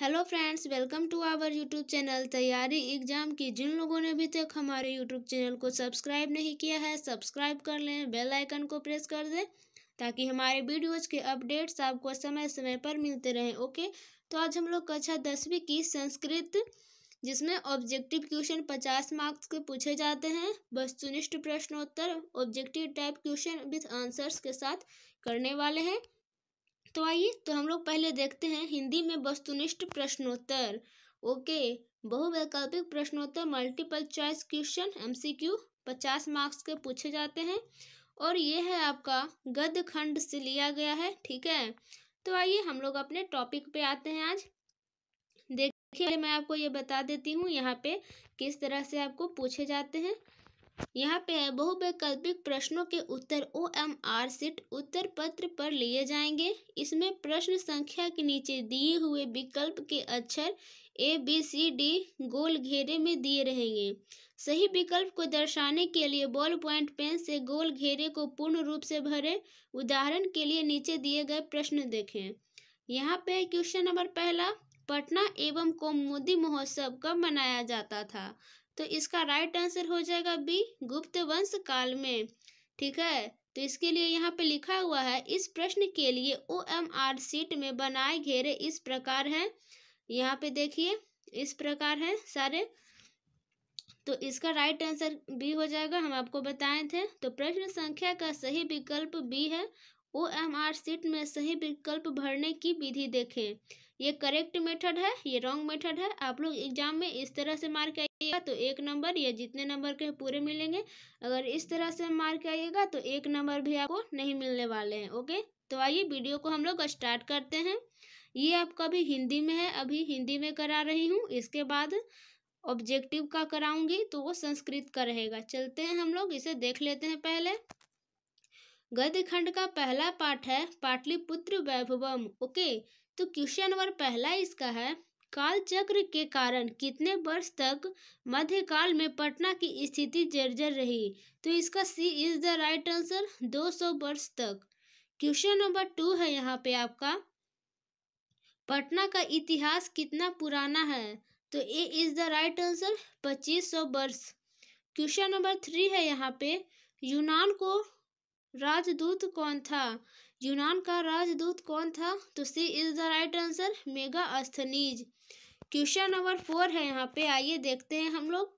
hello friends welcome to our YouTube channel तैयारी exam की जिन लोगों ने अभी तक हमारे यूट्यूब चैनल को सब्सक्राइब नहीं किया है सब्सक्राइब कर लें बेल आइकन को प्रेस कर दें ताकि हमारे वीडियोज के अपडेट्स आपको समय समय पर मिलते रहें ओके तो आज हम लोग कक्षा दसवीं की संस्कृत जिसमें ऑब्जेक्टिव क्वेश्चन पचास मार्क्स के पूछे जाते हैं वस्तुनिष्ठ प्रश्नोत्तर objective type question with answers के साथ करने वाले हैं तो आइए तो हम लोग पहले देखते हैं हिंदी में वस्तुनिष्ठ प्रश्नोत्तर ओके बहुवैकल्पिक प्रश्नोत्तर मल्टीपल चॉइस क्वेश्चन एमसीक्यू पचास मार्क्स के पूछे जाते हैं और ये है आपका गद्य खंड से लिया गया है ठीक है तो आइए हम लोग अपने टॉपिक पे आते हैं आज देखिए मैं आपको ये बता देती हूँ यहाँ पे किस तरह से आपको पूछे जाते हैं यहाँ पे है बहुवैकल्पिक प्रश्नों के उत्तर ओ एम आर सीट उत्तर पत्र पर लिए जाएंगे इसमें प्रश्न संख्या के नीचे दिए हुए विकल्प के अक्षर ए बी सी डी गोल घेरे में दिए रहेंगे सही विकल्प को दर्शाने के लिए बॉल पॉइंट पेन से गोल घेरे को पूर्ण रूप से भरें उदाहरण के लिए नीचे दिए गए प्रश्न देखें यहाँ पे क्वेश्चन नंबर पहला पटना एवं कौमुदी महोत्सव कब मनाया जाता था तो इसका राइट आंसर हो जाएगा बी गुप्त वंश काल में ठीक है तो इसके लिए यहाँ पे लिखा हुआ है इस प्रश्न के लिए ओ एम आर सीट में बनाए घेरे इस प्रकार है यहाँ पे देखिए इस प्रकार है सारे तो इसका राइट आंसर बी हो जाएगा हम आपको बताए थे तो प्रश्न संख्या का सही विकल्प बी है ओ एम आर सीट में सही विकल्प भरने की विधि देखें ये करेक्ट मेथड है ये रॉन्ग मेथड है आप लोग एग्जाम में इस तरह से मार्क आइएगा तो एक नंबर या जितने नंबर के पूरे मिलेंगे अगर इस तरह से मार्क आइएगा तो एक नंबर भी आपको नहीं मिलने वाले हैं ओके तो आइए वीडियो को हम लोग स्टार्ट करते हैं ये आपका भी हिंदी में है अभी हिंदी में करा रही हूँ इसके बाद ऑब्जेक्टिव का कराऊंगी तो वो संस्कृत का रहेगा चलते हैं हम लोग इसे देख लेते हैं पहले गद्य खंड का पहला पाठ है पाटलिपुत्र वैभवम ओके तो क्वेश्चन नंबर पहला इसका है काल चक्र के कारण कितने वर्ष तक मध्यकाल में पटना की स्थिति जर्जर रही तो इसका C is the right answer 200 वर्ष तक क्वेश्चन नंबर टू है यहाँ पे आपका पटना का इतिहास कितना पुराना है तो A is the right answer 2500 वर्ष क्वेश्चन नंबर थ्री है यहाँ पे यूनान को राजदूत कौन था यूनान का राजदूत कौन था तो C is the right answer Megasthenes question number four है यहाँ पे आइए देखते हैं हम लोग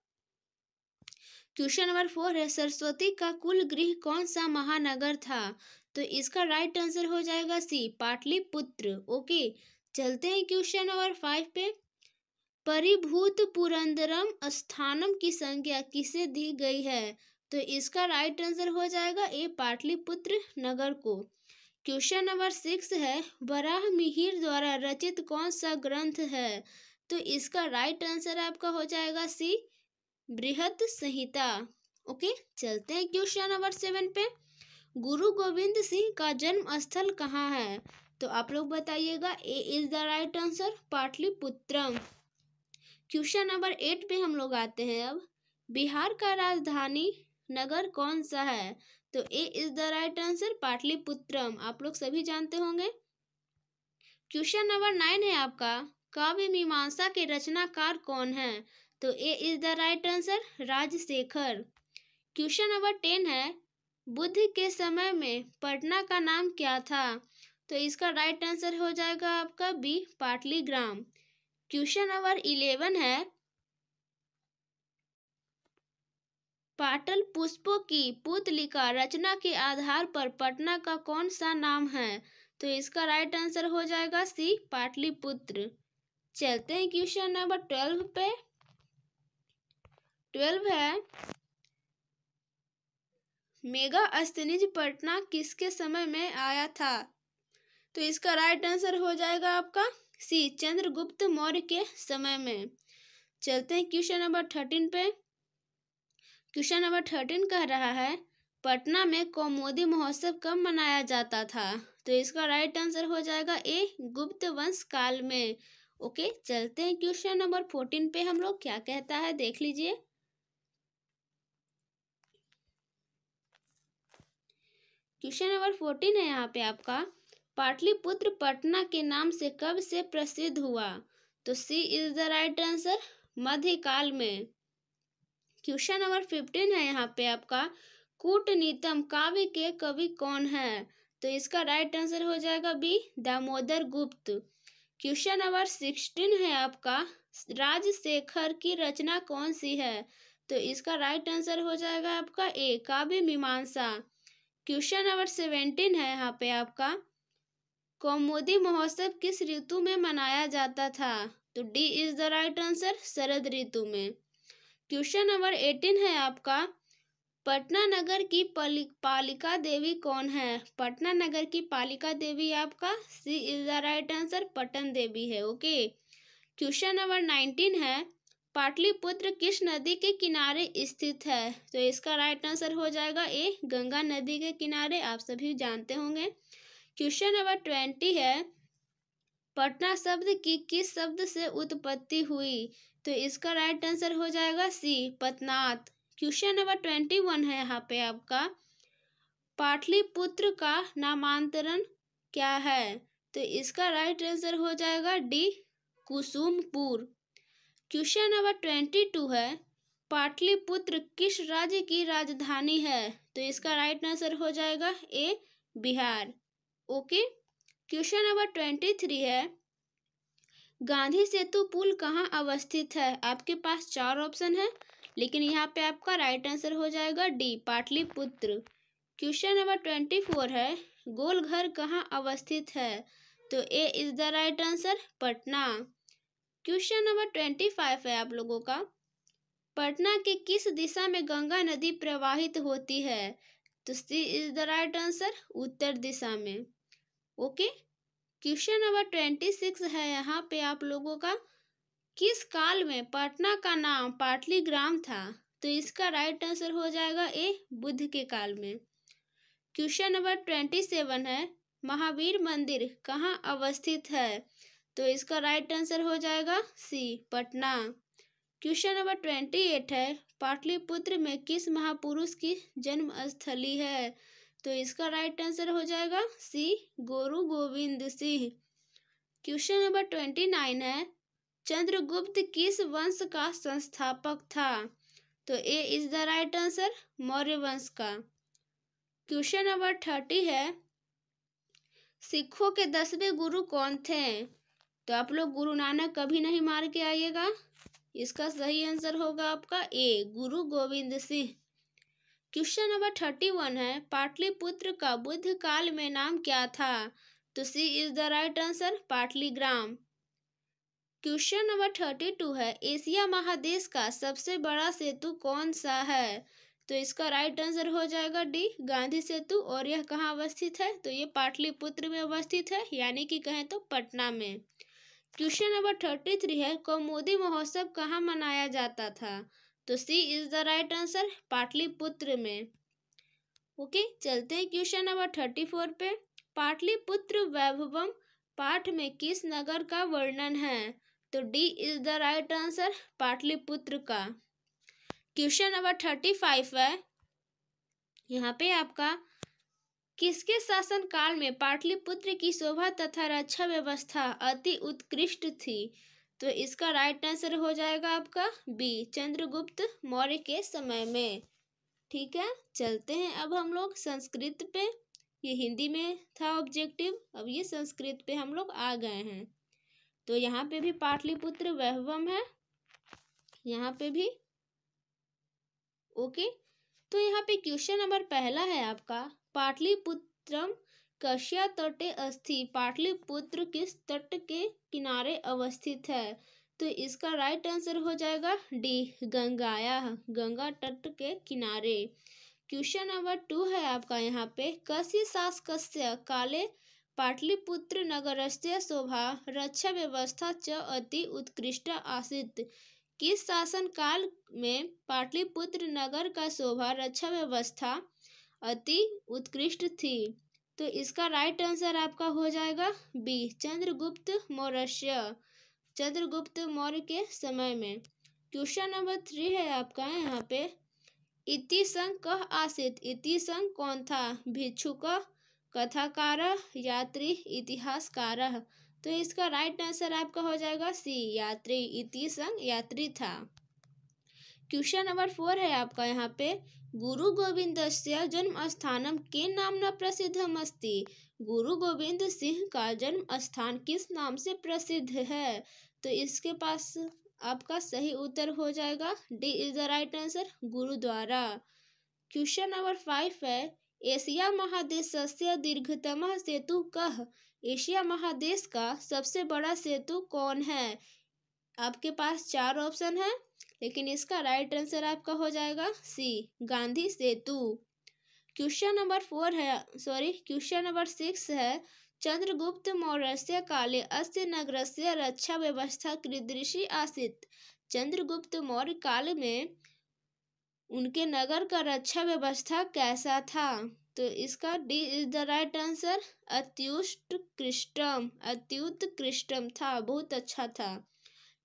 क्वेश्चन नंबर फोर है सरस्वती का कुल गृह कौन सा महानगर था तो इसका राइट आंसर हो जाएगा सी पाटलिपुत्र ओके चलते हैं क्वेश्चन नंबर फाइव पे परिभूत पुरंदरम स्थानम की संज्ञा किसे दी गई है तो इसका राइट आंसर हो जाएगा ए पाटलिपुत्र नगर को क्वेश्चन नंबर सिक्स है बराह मिहिर द्वारा रचित कौन सा ग्रंथ है तो इसका राइट आंसर आपका हो जाएगा सी बृहत संहिता ओके चलते हैं क्वेश्चन नंबर सेवन पे गुरु गोविंद सिंह का जन्म स्थल कहाँ है तो आप लोग बताइएगा A is the right answer Pataliputram question number eight पे हम लोग आते हैं अब बिहार का राजधानी नगर कौन सा है तो A is the right answer Pataliputram आप लोग सभी जानते होंगे क्वेश्चन नंबर नाइन है आपका काव्य मीमांसा के रचनाकार कौन है तो A is the right answer Rajashekhar question number ten है बुद्ध के समय में पटना का नाम क्या था तो इसका राइट आंसर हो जाएगा आपका बी पाटली ग्राम क्वेश्चन नंबर इलेवन है पाटल पुष्पों की पुतलिका रचना के आधार पर पटना का कौन सा नाम है तो इसका राइट आंसर हो जाएगा सी पाटलिपुत्र चलते हैं क्वेश्चन नंबर ट्वेल्व पे ट्वेल्व है मेगा अस्तनिज पटना किसके समय में आया था तो इसका राइट आंसर हो जाएगा आपका सी चंद्रगुप्त मौर्य के समय में चलते हैं क्वेश्चन नंबर थर्टीन पे क्वेश्चन नंबर थर्टीन कह रहा है पटना में कौमोदी महोत्सव कब मनाया जाता था तो इसका राइट आंसर हो जाएगा ए गुप्त वंश काल में ओके चलते हैं क्वेश्चन नंबर फोर्टीन पे हम लोग क्या कहता है देख लीजिए क्वेश्चन नंबर फोर्टीन है यहाँ पे आपका पाटलिपुत्र पटना के नाम से कब से प्रसिद्ध हुआ तो C is the right answer मध्यकाल में क्वेश्चन नंबर फिफ्टीन है यहाँ पे आपका कूटनीतम काव्य के कवि कौन है तो इसका राइट आंसर हो जाएगा बी दामोदर गुप्त क्वेश्चन नंबर सिक्सटीन है आपका राजशेखर की रचना कौन सी है तो इसका राइट आंसर हो जाएगा आपका ए काव्य मीमांसा क्वेश्चन नंबर सेवेंटीन है यहाँ पे आपका कौमुदी महोत्सव किस ऋतु में मनाया जाता था तो D is the right answer शरद ऋतु में क्वेश्चन नंबर एटीन है आपका पटना नगर की पालिका देवी कौन है पटना नगर की पालिका देवी आपका C is the right answer Patan Devi है ओके क्वेश्चन नंबर नाइनटीन है पाटलिपुत्र किस नदी के किनारे स्थित है तो इसका राइट आंसर हो जाएगा ए गंगा नदी के किनारे आप सभी जानते होंगे क्वेश्चन नंबर ट्वेंटी है पटना शब्द की किस शब्द से उत्पत्ति हुई तो इसका राइट आंसर हो जाएगा C Patnath question number twenty one है यहाँ पे आपका पाटलिपुत्र का नामांतरण क्या है तो इसका राइट आंसर हो जाएगा D Kusumpur question number twenty two है पाटलिपुत्र किस राज्य की राजधानी है तो इसका राइट आंसर हो जाएगा A Bihar okay question number twenty three है गांधी सेतु पुल कहाँ अवस्थित है आपके पास चार ऑप्शन है लेकिन यहाँ पे आपका राइट आंसर हो जाएगा D Pataliputra question number twenty four है गोलघर कहाँ अवस्थित है तो A is the right answer Patna question number twenty five है आप लोगों का पटना के किस दिशा में गंगा नदी प्रवाहित होती है तो C is the right answer उत्तर दिशा में okay question number twenty six है यहाँ पे आप लोगों का किस काल में पटना का नाम पाटली ग्राम था तो इसका राइट आंसर हो जाएगा ए बुद्ध के काल में क्वेश्चन नंबर ट्वेंटी सेवन है महावीर मंदिर कहाँ अवस्थित है तो इसका राइट आंसर हो जाएगा C Patna question number twenty eight है पाटलिपुत्र में किस महापुरुष की जन्म स्थली है तो इसका राइट आंसर हो जाएगा C Guru Gobind Singh question number twenty nine है चंद्रगुप्त किस वंश का संस्थापक था तो A is the right answer Maurya वंश का क्वेश्चन नंबर थर्टी है सिखों के दसवें गुरु कौन थे तो आप लोग गुरु नानक कभी नहीं मार के आइएगा इसका सही आंसर होगा आपका A Guru Gobind Singh question number thirty one है पाटलिपुत्र का बुद्ध काल में नाम क्या था तो C is the right answer Pataligram question number thirty two है एशिया महादेश का सबसे बड़ा सेतु कौन सा है तो इसका राइट आंसर हो जाएगा डी गांधी सेतु और यह कहाँ अवस्थित है तो ये पाटलिपुत्र में अवस्थित है यानी कि कहें तो पटना में क्वेश्चन नंबर थर्टी थ्री है कौमोदी महोत्सव कहाँ मनाया जाता था तो C is the right answer Pataliputra में ओके okay, चलते हैं क्वेश्चन नंबर थर्टी फोर पे पाटलिपुत्र वैभवम पाठ में किस नगर का वर्णन है तो D is the right answer Pataliputra का क्वेश्चन नंबर थर्टी फाइव है यहाँ पे आपका किसके शासन काल में पाटलिपुत्र की शोभा तथा रक्षा व्यवस्था अति उत्कृष्ट थी तो इसका राइट आंसर हो जाएगा आपका बी चंद्रगुप्त मौर्य के समय में ठीक है चलते हैं अब हम लोग संस्कृत पे ये हिंदी में था ऑब्जेक्टिव अब ये संस्कृत पे हम लोग आ गए हैं तो यहाँ पे भी पाटलिपुत्र वैभवम है यहाँ पे भी ओके तो यहाँ पे क्वेश्चन नंबर पहला है आपका पाटलिपुत्रम कश्या तट अस्थि पाटलिपुत्र किस तट के किनारे अवस्थित है तो इसका राइट आंसर हो जाएगा डी गंगाया गंगा तट के किनारे क्वेश्चन नंबर टू है आपका यहाँ पे कसी सास कस्य काले पाटलिपुत्र नगरस्य शोभा रक्षा व्यवस्था च अति उत्कृष्ट आसित किस शासन काल में पाटलिपुत्र नगर का शोभा रक्षा व्यवस्था अति उत्कृष्ट थी तो इसका राइट आंसर आपका हो जाएगा बी चंद्रगुप्त मौर्य चंद्रगुप्त मौर्य के समय में क्वेश्चन नंबर थ्री है आपका यहाँ पे इति संघ कह आसित इति संघ कौन था भिक्षुक कथाकार यात्री इतिहासकार तो इसका राइट आंसर आपका हो जाएगा सी यात्री इति संघ यात्री था क्वेश्चन नंबर फोर है आपका यहाँ पे गुरुगोविन्दस्य जन्मस्थान के नाम न प्रसिद्ध प्रसिद्धमस्ति गुरु गोविंद सिंह का जन्म स्थान किस नाम से प्रसिद्ध है तो इसके पास आपका सही उत्तर हो जाएगा D is the right answer gurdwara question number five है एशिया महादेश से दीर्घतम सेतु कह एशिया महादेश का सबसे बड़ा सेतु कौन है आपके पास चार ऑप्शन है लेकिन इसका राइट आंसर आपका हो जाएगा C Gandhi Setu question number four है सॉरी क्वेश्चन नंबर सिक्स है चंद्रगुप्त मौर्य काले अस्य से रक्षा व्यवस्था कृदृशी आसित चंद्रगुप्त मौर्य काल में उनके नगर का रक्षा व्यवस्था कैसा था तो इसका D is the right answer अत्युष्ट कृष्टम अत्युत कृष्टम था बहुत अच्छा था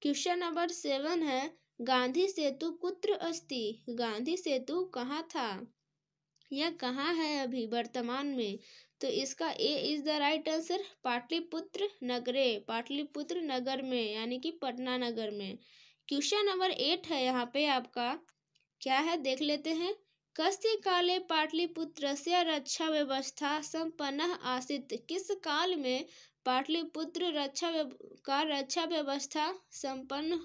क्वेश्चन नंबर सेवन है गांधी सेतु कुत्र अस्ति गांधी सेतु कहाँ था यह कहाँ है अभी वर्तमान में तो इसका A is the right answer Pataliputra नगरे पाटलिपुत्र नगर में यानी कि पटना नगर में क्वेश्चन नंबर एट है यहाँ पे आपका क्या है देख लेते हैं कस्य काले पाटलिपुत्र से रक्षा व्यवस्था संपन्न आसित किस काल में पाटलिपुत्र रक्षा का रक्षा व्यवस्था संपन्न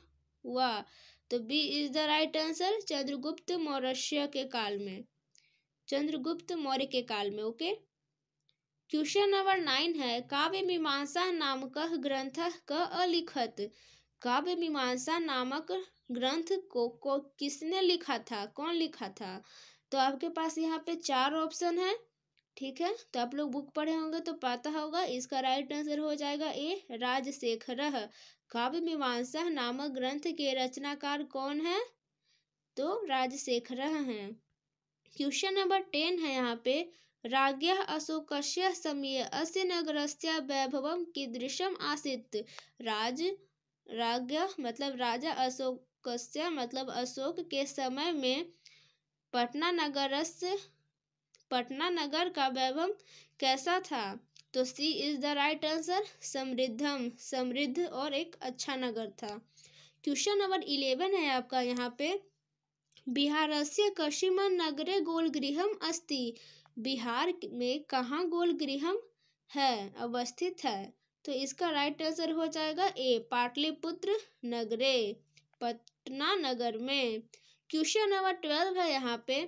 हुआ तो B is the right answer Chandragupta Maurya के काल में चंद्रगुप्त मौर्य के काल में ओके क्वेश्चन नंबर नाइन है काव्य मीमांसा नामक ग्रंथ क अलिखत काव्य मीमांसा नामक ग्रंथ को को किसने लिखा था कौन लिखा था तो आपके पास यहाँ पे चार ऑप्शन है ठीक है तो आप लोग बुक पढ़े होंगे तो पता होगा इसका राइट आंसर हो जाएगा ए राजशेखर काव्य मीमांसा नामक ग्रंथ के रचनाकार कौन है तो राजशेखर है क्वेश्चन नंबर टेन है यहाँ पे राज अशोक समय अस्य नगर वैभव की दृश्यम आसित राज राज्य मतलब राजा अशोक मतलब अशोक के समय में पटना नगर पटना नगर का वैभव कैसा था तो C is the right answer समृद्धम समृद्ध और एक अच्छा नगर था क्वेश्चन नंबर इलेवन है आपका यहाँ पे बिहार से कशिम नगरे गोल गृहम अस्थि बिहार में कहाँ गोल गृहम है अवस्थित है तो इसका राइट आंसर हो जाएगा ए पाटलिपुत्र नगरे पटना नगर में क्वेश्चन नंबर ट्वेल्व है यहाँ पे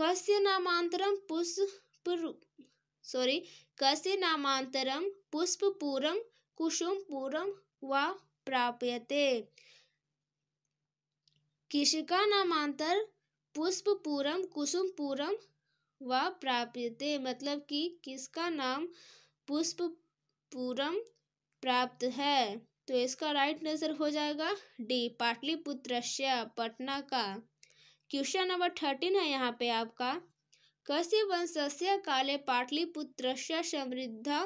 कस्य नामांतरम पुष्प सॉरी कस्य नामांतरम पुष्पपूरम कुसुमपूरम व प्राप्यते किसिका नामांतर पुष्पपूरम कुसुमपूरम व प्राप्यते मतलब कि किसका नाम पुष्पपूरम प्राप्त है तो इसका राइट आंसर हो जाएगा डी पाटलिपुत्र पटना का क्वेश्चन नंबर थर्टीन है यहाँ पे आपका कस्य काले पाटलिपुत्रस्य समृद्ध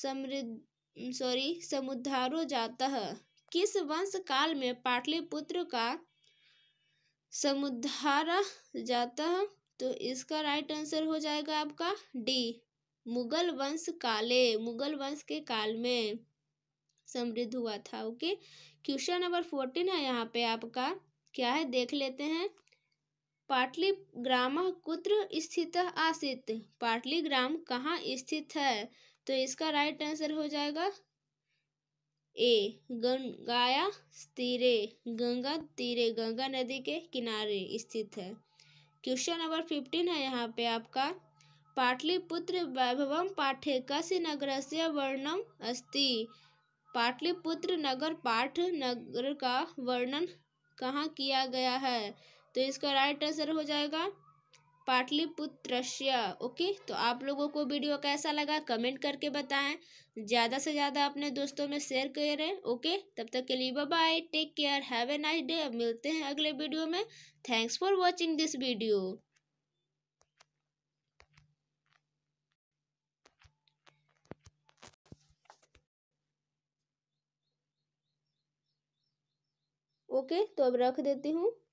समृद्ध सॉरी समुद्धारो जाता है किस वंश काल में पाटलिपुत्र का समुद्धार जाता है तो इसका राइट आंसर हो जाएगा आपका डी मुगल वंश काले मुगल वंश के काल में समृद्ध हुआ था ओके क्वेश्चन नंबर फोर्टीन है यहाँ पे आपका क्या है देख लेते हैं पाटली ग्राम कुत्र स्थित आसित पाटली ग्राम कहाँ स्थित है तो इसका राइट आंसर हो जाएगा ए गंगाया तीरे गंगा तीरे गंगा नदी के किनारे स्थित है क्वेश्चन नंबर फिफ्टीन है यहाँ पे आपका पाटलिपुत्र वैभवम पाठे नगर से वर्णन अस्ति पाटलिपुत्र नगर पाठ नगर का वर्णन कहाँ किया गया है तो इसका राइट आंसर हो जाएगा पाटलिपुत्र ओके तो आप लोगों को वीडियो कैसा लगा कमेंट करके बताएं ज़्यादा से ज़्यादा अपने दोस्तों में शेयर करें ओके तब तक के लिए bye take care have a nice day अब मिलते हैं अगले वीडियो में thanks for watching this video okay okay, तो अब रख देती हूँ